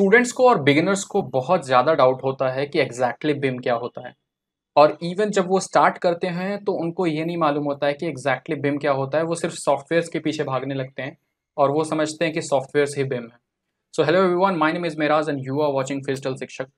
Students को और beginners को बहुत ज़्यादा डाउट होता है कि एग्जैक्टली exactly बिम क्या होता है और इवन जब वो स्टार्ट करते हैं तो उनको ये नहीं मालूम होता है कि एग्जैक्टली exactly बिम क्या होता है वो सिर्फ सॉफ्टवेयर्स के पीछे भागने लगते हैं और वो समझते हैं कि सॉफ्टवेयर्स ही बिम है so hello everyone my name is Meraj and you are watching phygital Shikshak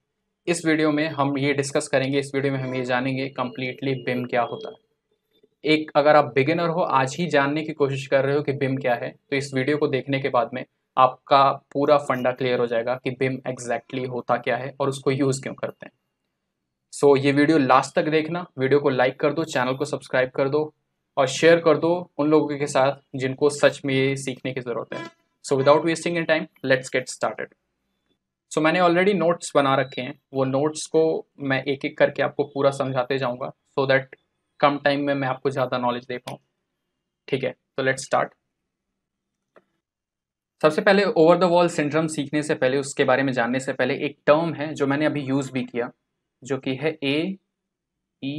इस वीडियो में हम ये डिस्कस करेंगे इस वीडियो में हम ये जानेंगे कम्प्लीटली बिम क्या होता है एक अगर आप बिगिनर हो आज ही जानने की कोशिश कर रहे हो कि बिम क्या है तो इस वीडियो को देखने के बाद में आपका पूरा फंडा क्लियर हो जाएगा कि बिम एग्जैक्टली exactly होता क्या है और उसको यूज़ क्यों करते हैं सो so, ये वीडियो लास्ट तक देखना वीडियो को लाइक कर दो चैनल को सब्सक्राइब कर दो और शेयर कर दो उन लोगों के साथ जिनको सच में ये सीखने की ज़रूरत है so without wasting an time let's get started so मैंने ऑलरेडी नोट्स बना रखे हैं वो नोट्स को मैं एक एक करके आपको पूरा समझाते जाऊँगा सो दैट कम टाइम में मैं आपको ज़्यादा नॉलेज दे पाऊँ ठीक है तो लेट्स स्टार्ट सबसे पहले ओवर द वॉल सिंड्रम सीखने से पहले उसके बारे में जानने से पहले एक टर्म है जो मैंने अभी यूज़ भी किया जो कि है ए ई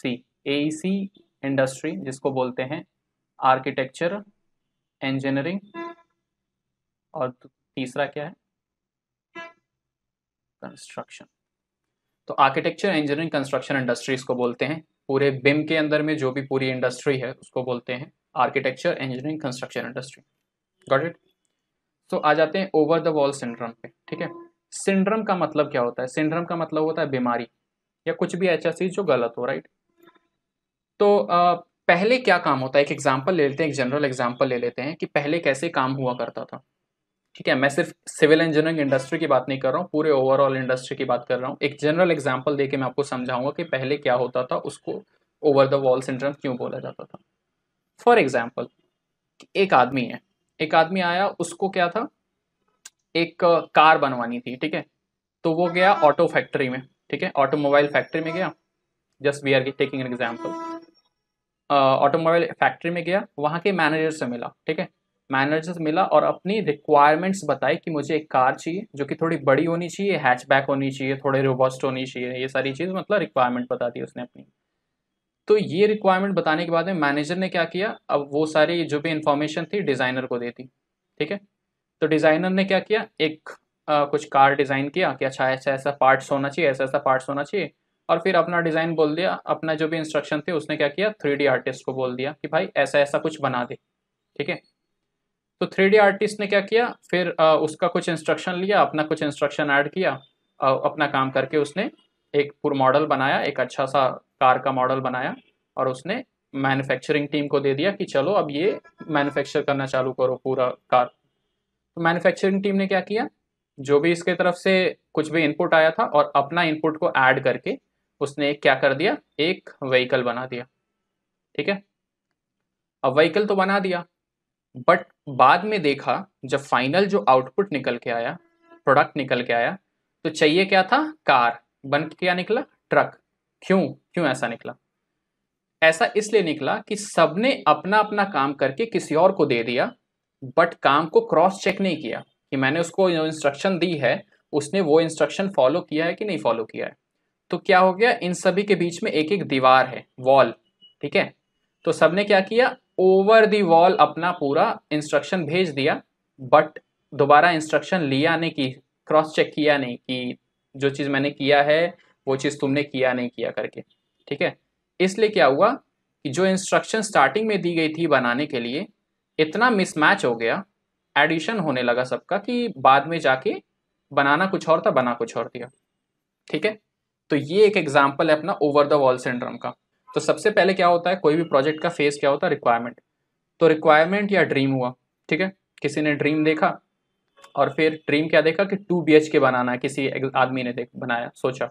सी ए सी इंडस्ट्री जिसको बोलते हैं आर्किटेक्चर इंजीनियरिंग और तीसरा क्या है कंस्ट्रक्शन तो आर्किटेक्चर इंजीनियरिंग कंस्ट्रक्शन इंडस्ट्रीज को बोलते हैं पूरे बिम के अंदर में जो भी पूरी इंडस्ट्री है उसको बोलते हैं architecture engineering construction industry got it तो आ जाते हैं ओवर द वॉल सिंड्रम पे ठीक है सिंड्रम का मतलब क्या होता है सिंड्रम का मतलब होता है बीमारी या कुछ भी ऐसा चीज जो गलत हो राइट तो आ, पहले क्या काम होता है एक एग्जाम्पल ले लेते हैं एक जनरल एग्जाम्पल ले लेते हैं कि पहले कैसे काम हुआ करता था ठीक है मैं सिर्फ सिविल इंजीनियरिंग इंडस्ट्री की बात नहीं कर रहा हूँ पूरे ओवरऑल इंडस्ट्री की बात कर रहा हूँ एक जनरल एग्जाम्पल दे के मैं आपको समझाऊंगा कि पहले क्या होता था उसको ओवर द वॉल सिंड्रम क्यों बोला जाता था फॉर एग्जाम्पल एक आदमी है एक आदमी आया उसको क्या था एक कार बनवानी थी ठीक है तो वो गया ऑटो हाँ। फैक्ट्री में ठीक है ऑटोमोबाइल फैक्ट्री में गया just we are taking an example automobile factory में गया वहाँ के मैनेजर से मिला ठीक है मैनेजर से मिला और अपनी रिक्वायरमेंट्स बताई कि मुझे एक कार चाहिए जो कि थोड़ी बड़ी होनी चाहिए हैचबैक होनी चाहिए थोड़े रोबस्ट होनी चाहिए ये सारी चीज़ मतलब रिक्वायरमेंट बता दी उसने अपनी तो ये रिक्वायरमेंट बताने के बाद में मैनेजर ने क्या किया अब वो सारी जो भी इंफॉर्मेशन थी डिज़ाइनर को दे दी ठीक है तो डिज़ाइनर ने क्या किया एक आ, कुछ कार डिज़ाइन किया कि अच्छा ऐसा ऐसा पार्ट्स होना चाहिए ऐसा ऐसा पार्ट्स होना चाहिए और फिर अपना डिज़ाइन बोल दिया अपना जो भी इंस्ट्रक्शन थे उसने क्या किया थ्री आर्टिस्ट को बोल दिया कि भाई ऐसा ऐसा कुछ बना दे ठीक है तो थ्री आर्टिस्ट ने क्या किया फिर आ, उसका कुछ इंस्ट्रक्शन लिया अपना कुछ इंस्ट्रक्शन ऐड किया आ, अपना काम करके उसने एक पूरा मॉडल बनाया एक अच्छा सा कार का मॉडल बनाया और उसने मैन्युफैक्चरिंग टीम को दे दिया कि चलो अब ये मैन्युफैक्चर करना चालू करो पूरा कार तो मैन्युफैक्चरिंग टीम ने क्या किया जो भी इसके तरफ से कुछ भी इनपुट आया था और अपना इनपुट को ऐड करके उसने क्या कर दिया एक व्हीकल बना दिया ठीक है अब व्हीकल तो बना दिया बट बाद में देखा जब फाइनल जो आउटपुट निकल के आया प्रोडक्ट निकल के आया तो चाहिए क्या था कार बन क्या निकला ट्रक क्यों क्यों ऐसा निकला ऐसा इसलिए निकला कि सबने अपना अपना काम करके किसी और को दे दिया बट काम को क्रॉस चेक नहीं किया कि मैंने उसको इंस्ट्रक्शन दी है उसने वो इंस्ट्रक्शन फॉलो किया है कि नहीं फॉलो किया है तो क्या हो गया इन सभी के बीच में एक एक दीवार है वॉल ठीक है तो सबने क्या किया ओवर दी वॉल अपना पूरा इंस्ट्रक्शन भेज दिया बट दोबारा इंस्ट्रक्शन लिया नहीं कि क्रॉस चेक किया नहीं कि जो चीज़ मैंने किया है वो चीज़ तुमने किया नहीं किया करके ठीक है इसलिए क्या हुआ कि जो इंस्ट्रक्शन स्टार्टिंग में दी गई थी बनाने के लिए इतना मिसमैच हो गया एडिशन होने लगा सबका कि बाद में जाके बनाना कुछ और था बना कुछ और दिया ठीक है तो ये एक एग्जाम्पल है अपना ओवर द वॉल सिंड्रम का तो सबसे पहले क्या होता है कोई भी प्रोजेक्ट का फेज क्या होता है रिक्वायरमेंट तो रिक्वायरमेंट या ड्रीम हुआ ठीक है किसी ने ड्रीम देखा और फिर ड्रीम क्या देखा कि टू बी के बनाना है किसी आदमी ने देख बनाया सोचा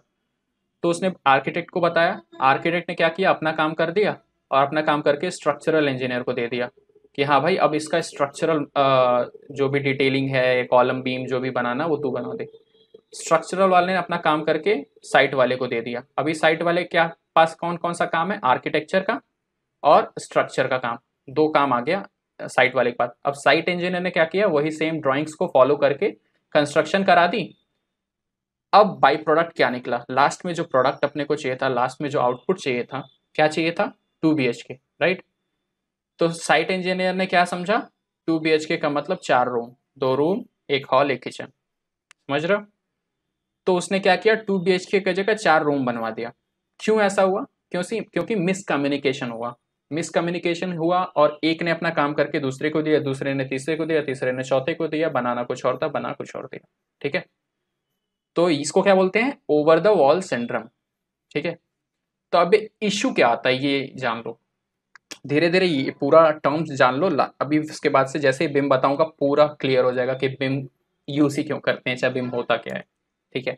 तो उसने आर्किटेक्ट को बताया आर्किटेक्ट ने क्या किया अपना काम कर दिया और अपना काम करके स्ट्रक्चरल इंजीनियर को दे दिया कि हाँ भाई अब इसका स्ट्रक्चरल जो भी डिटेलिंग है कॉलम बीम जो भी बनाना वो तू बना दे स्ट्रक्चरल वाले ने अपना काम करके साइट वाले को दे दिया अभी साइट वाले क्या पास कौन कौन सा काम है आर्किटेक्चर का और स्ट्रक्चर का काम दो काम आ गया साइट वाले के पास अब साइट इंजीनियर ने क्या किया वही सेम ड्राइंग्स को फॉलो करके कंस्ट्रक्शन करा दी अब बाई प्रोडक्ट क्या निकला लास्ट में जो प्रोडक्ट अपने को चाहिए था लास्ट में जो आउटपुट चाहिए था क्या चाहिए था two B H K right तो साइट इंजीनियर ने क्या समझा टू बी एच के का मतलब चार रूम दो रूम एक हॉल एक किचन समझ रहे तो उसने क्या किया टू बी एच के की जगह चार रूम बनवा दिया क्यों ऐसा हुआ क्यों सी क्योंकि मिसकम्युनिकेशन हुआ मिसकम्युनिकेशन हुआ और एक ने अपना काम करके दूसरे को दिया दूसरे ने तीसरे को दिया तीसरे ने चौथे को दिया बनाना कुछ और था बना कुछ और दिया ठीक है तो इसको क्या बोलते हैं ओवर द वॉल सिंड्रम ठीक है तो अब इशू क्या आता है ये जान लो धीरे धीरे ये पूरा टर्म्स जान लो अभी उसके बाद से जैसे बिम बताऊंगा पूरा क्लियर हो जाएगा कि बिम यूसी क्यों करते हैं चाहे बिम होता क्या है ठीक है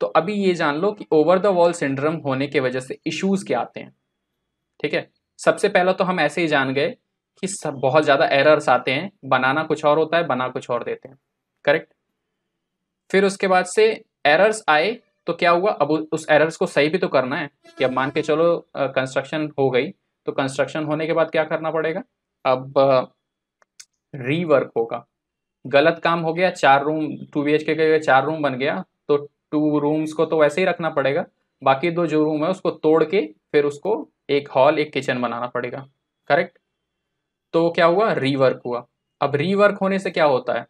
तो अभी ये जान लो कि ओवर द वॉल सिंड्रम होने की वजह से इश्यूज क्या आते हैं ठीक है सबसे पहला तो हम ऐसे ही जान गए कि सब बहुत ज़्यादा एरर्स आते हैं बनाना कुछ और होता है बना कुछ और देते हैं करेक्ट फिर उसके बाद से एरर्स आए तो क्या हुआ अब उस एरर्स को सही भी तो करना है कि अब मान के चलो कंस्ट्रक्शन हो गई तो कंस्ट्रक्शन होने के बाद क्या करना पड़ेगा अब रीवर्क होगा गलत काम हो गया चार रूम टू बी एच के चार रूम बन गया तो टू रूम्स को तो वैसे ही रखना पड़ेगा बाकी दो जो रूम है उसको तोड़ के फिर उसको एक हॉल एक किचन बनाना पड़ेगा करेक्ट तो क्या हुआ रीवर्क हुआ अब रीवर्क होने से क्या होता है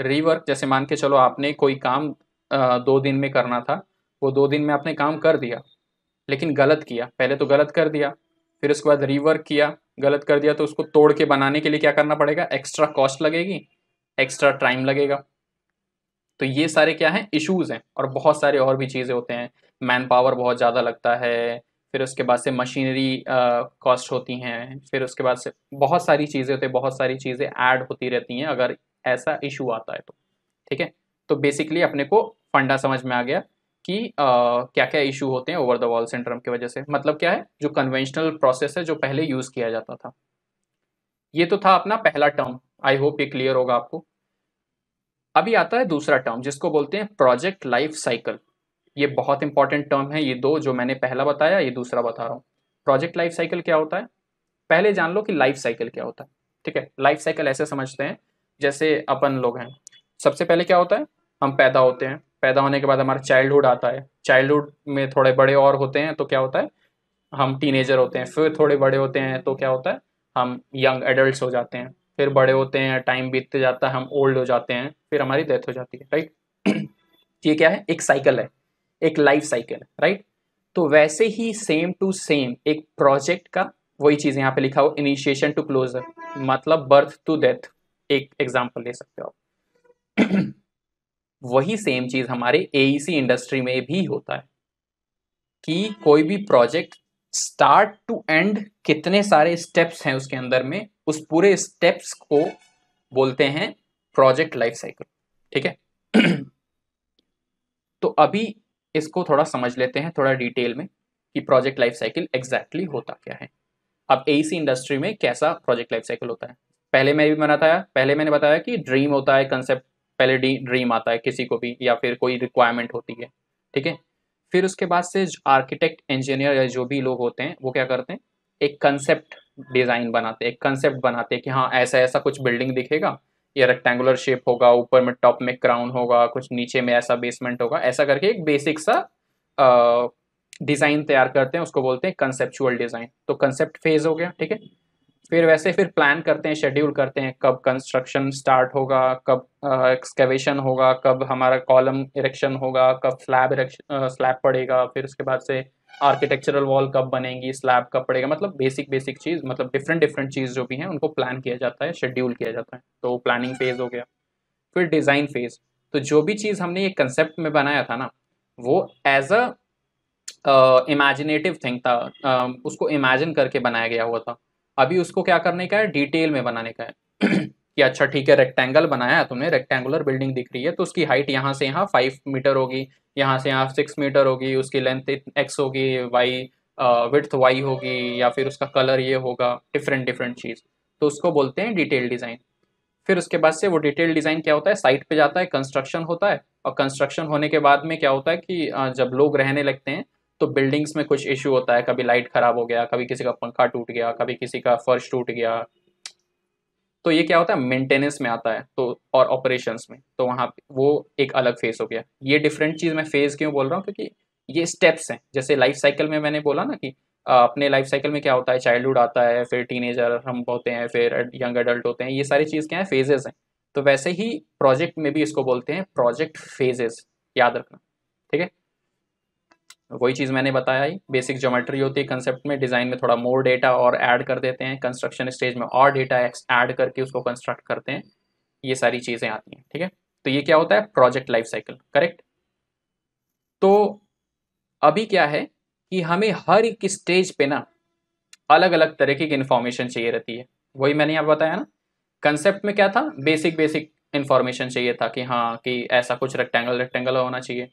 रीवर्क जैसे मान के चलो आपने कोई काम दो दिन में करना था वो दो दिन में आपने काम कर दिया लेकिन गलत किया पहले तो गलत कर दिया फिर उसके बाद रीवर्क किया गलत कर दिया तो उसको तोड़ के बनाने के लिए क्या करना पड़ेगा एक्स्ट्रा कॉस्ट लगेगी एक्स्ट्रा टाइम लगेगा तो ये सारे क्या हैं इश्यूज़ हैं और बहुत सारे और भी चीज़ें होते हैं मैन पावर बहुत ज़्यादा लगता है फिर उसके बाद से मशीनरी कॉस्ट होती हैं फिर उसके बाद से बहुत सारी चीज़ें होती हैं बहुत सारी चीज़ें ऐड होती रहती हैं अगर ऐसा इशू आता है तो ठीक है तो बेसिकली अपने को फंडा समझ में आ गया कि आ, क्या क्या इशू होते हैं ओवर द वॉल सिंड्रोम की वजह से मतलब क्या है जो कन्वेंशनल प्रोसेस है जो पहले यूज़ किया जाता था ये तो था अपना पहला टर्म आई होप ये क्लियर होगा आपको अभी आता है दूसरा टर्म जिसको बोलते हैं प्रोजेक्ट लाइफ साइकिल ये बहुत इंपॉर्टेंट टर्म है ये दो जो मैंने पहला बताया ये दूसरा बता रहा हूँ प्रोजेक्ट लाइफ साइकिल क्या होता है पहले जान लो कि लाइफ साइकिल क्या होता है ठीक है लाइफ साइकिल ऐसे समझते हैं जैसे अपन लोग हैं सबसे पहले क्या होता है हम पैदा होते हैं पैदा होने के बाद हमारा चाइल्डहुड आता है चाइल्डहुड में थोड़े बड़े और होते हैं तो क्या होता है हम टीनेजर होते हैं फिर थोड़े बड़े होते हैं तो क्या होता है हम यंग एडल्ट हो जाते हैं फिर बड़े होते हैं टाइम बीतते जाता है हम ओल्ड हो जाते हैं फिर हमारी डेथ हो जाती है राइट ये क्या है एक साइकिल है एक लाइफ साइकिल राइट तो वैसे ही सेम टू सेम एक प्रोजेक्ट का वही चीज़ यहाँ पे लिखा हो इनिशिएशन टू क्लोजर मतलब बर्थ टू डेथ एक एग्जाम्पल ले सकते हो आप वही सेम चीज हमारे एईसी इंडस्ट्री e में भी होता है कि कोई भी प्रोजेक्ट स्टार्ट टू एंड कितने सारे स्टेप्स हैं उसके अंदर में उस पूरे स्टेप्स को बोलते हैं प्रोजेक्ट लाइफ साइकिल ठीक है तो अभी इसको थोड़ा समझ लेते हैं थोड़ा डिटेल में कि प्रोजेक्ट लाइफ साइकिल एग्जैक्टली होता क्या है अब एसी इंडस्ट्री e में कैसा प्रोजेक्ट लाइफ साइकिल होता है पहले मैं भी मना था पहले मैंने बताया कि ड्रीम होता है कंसेप्ट पहले ड्रीम आता है किसी को भी या फिर कोई रिक्वायरमेंट होती है ठीक है फिर उसके बाद से आर्किटेक्ट इंजीनियर या जो भी लोग होते हैं वो क्या करते हैं एक कंसेप्ट डिज़ाइन बनाते हैं एक कंसेप्ट बनाते हैं कि हाँ ऐसा ऐसा कुछ बिल्डिंग दिखेगा ये रेक्टेंगुलर शेप होगा ऊपर में टॉप में क्राउन होगा कुछ नीचे में ऐसा बेसमेंट होगा ऐसा करके एक बेसिक सा डिज़ाइन तैयार करते हैं उसको बोलते हैं कंसेप्चुअल डिज़ाइन तो कंसेप्ट फेज हो गया ठीक है फिर वैसे फिर प्लान करते हैं शेड्यूल करते हैं कब कंस्ट्रक्शन स्टार्ट होगा कब एक्सकेवेशन होगा कब हमारा कॉलम इरेक्शन होगा कब स्लैब स्लैब पड़ेगा फिर उसके बाद से आर्किटेक्चरल वॉल कब बनेगी स्लैब कब पड़ेगा मतलब बेसिक बेसिक चीज़ मतलब डिफरेंट डिफरेंट चीज़ जो भी हैं उनको प्लान किया जाता है शेड्यूल किया जाता है तो प्लानिंग फेज़ हो गया फिर डिज़ाइन फेज़ तो जो भी चीज़ हमने ये कंसेप्ट में बनाया था ना वो एज अ इमेजिनेटिव थिंग था uh, उसको इमेजिन करके बनाया गया हुआ था अभी उसको क्या करने का है डिटेल में बनाने का है कि अच्छा ठीक है रेक्टेंगल बनाया है तुमने रेक्टेंगुलर बिल्डिंग दिख रही है तो उसकी हाइट यहाँ से यहाँ फाइव मीटर होगी यहाँ से यहाँ सिक्स मीटर होगी उसकी लेंथ एक्स होगी वाई विथ वाई होगी या फिर उसका कलर ये होगा डिफरेंट डिफरेंट चीज़ तो उसको बोलते हैं डिटेल डिज़ाइन फिर उसके बाद से वो डिटेल डिज़ाइन क्या होता है साइट पे जाता है कंस्ट्रक्शन होता है और कंस्ट्रक्शन होने के बाद में क्या होता है कि जब लोग रहने लगते हैं तो बिल्डिंग्स में कुछ इशू होता है कभी लाइट खराब हो गया कभी किसी का पंखा टूट गया कभी किसी का फर्श टूट गया तो ये क्या होता है मेंटेनेंस में आता है तो और ऑपरेशंस में तो वहाँ पे वो एक अलग फेज़ हो गया ये डिफरेंट चीज़ मैं फेज़ क्यों बोल रहा हूँ क्योंकि ये स्टेप्स हैं जैसे लाइफ साइकिल में मैंने बोला ना कि अपने लाइफ साइकिल में क्या होता है चाइल्डहुड आता है फिर टीनेजर हम होते हैं फिर यंग एडल्ट होते हैं ये सारी चीज़ क्या है फेजेस हैं तो वैसे ही प्रोजेक्ट में भी इसको बोलते हैं प्रोजेक्ट फेजेस याद रखना ठीक है वही चीज़ मैंने बताया ही बेसिक ज्योमेट्री होती है कंसेप्ट में डिज़ाइन में थोड़ा मोर डेटा और ऐड कर देते हैं कंस्ट्रक्शन स्टेज में और डेटा ऐड करके उसको कंस्ट्रक्ट करते हैं ये सारी चीज़ें आती हैं ठीक है तो ये क्या होता है प्रोजेक्ट लाइफ साइकिल करेक्ट तो अभी क्या है कि हमें हर एक स्टेज पे ना अलग अलग तरीके की इन्फॉर्मेशन चाहिए रहती है वही मैंने यहाँ बताया ना कंसेप्ट में क्या था बेसिक बेसिक इन्फॉर्मेशन चाहिए था कि हाँ कि ऐसा कुछ रेक्टेंगल रेक्टेंगल होना चाहिए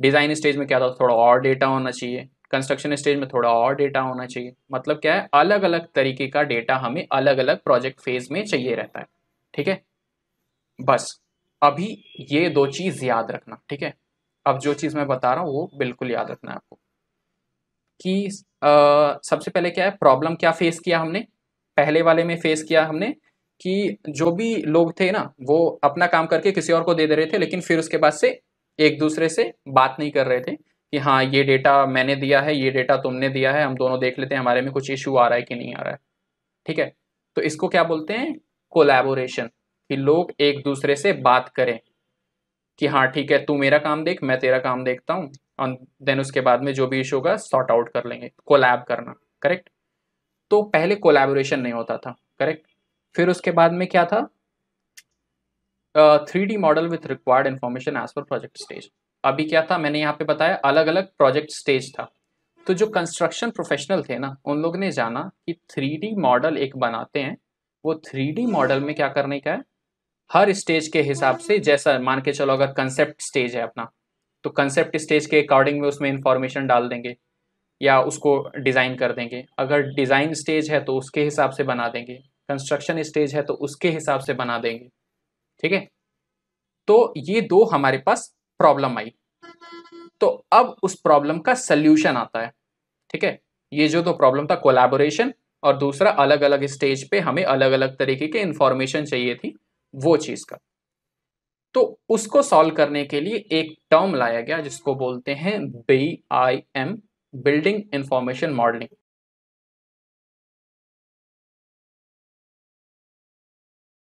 डिज़ाइन स्टेज में क्या था थोड़ा और डेटा होना चाहिए कंस्ट्रक्शन स्टेज में थोड़ा और डेटा होना चाहिए मतलब क्या है अलग अलग तरीके का डेटा हमें अलग अलग प्रोजेक्ट फेज में चाहिए रहता है ठीक है बस अभी ये दो चीज़ याद रखना ठीक है अब जो चीज़ मैं बता रहा हूँ वो बिल्कुल याद रखना है आपको कि आ, सबसे पहले क्या है प्रॉब्लम क्या फेस किया हमने पहले वाले में फेस किया हमने कि जो भी लोग थे ना वो अपना काम करके किसी और को दे दे रहे थे लेकिन फिर उसके बाद से एक दूसरे से बात नहीं कर रहे थे कि हाँ ये डेटा मैंने दिया है ये डेटा तुमने दिया है हम दोनों देख लेते हैं हमारे में कुछ इशू आ रहा है कि नहीं आ रहा है ठीक है तो इसको क्या बोलते हैं कोलैबोरेशन कि लोग एक दूसरे से बात करें कि हाँ ठीक है तू मेरा काम देख मैं तेरा काम देखता हूँ और देन उसके बाद में जो भी इशू होगा सॉर्ट आउट कर लेंगे कोलैब करना करेक्ट तो पहले कोलैबोरेशन नहीं होता था करेक्ट फिर उसके बाद में क्या था three D model with required information as per project stage अभी क्या था मैंने यहाँ पे बताया अलग अलग प्रोजेक्ट स्टेज था तो जो कंस्ट्रक्शन प्रोफेशनल थे ना उन लोग ने जाना कि थ्री डी मॉडल एक बनाते हैं वो थ्री डी मॉडल में क्या करने का है हर स्टेज के हिसाब से जैसा मान के चलो अगर कंसेप्ट स्टेज है अपना तो कंसेप्ट स्टेज के अकॉर्डिंग में उसमें इंफॉर्मेशन डाल देंगे या उसको डिज़ाइन कर देंगे अगर डिज़ाइन स्टेज है तो उसके हिसाब से बना देंगे कंस्ट्रक्शन स्टेज है तो उसके हिसाब से बना देंगे ठीक है तो ये दो हमारे पास प्रॉब्लम आई तो अब उस प्रॉब्लम का सल्यूशन आता है ठीक है ये जो दो प्रॉब्लम था कोलैबोरेशन और दूसरा अलग अलग स्टेज पे हमें अलग अलग तरीके के इंफॉर्मेशन चाहिए थी वो चीज़ का तो उसको सॉल्व करने के लिए एक टर्म लाया गया जिसको बोलते हैं B I M building information modelling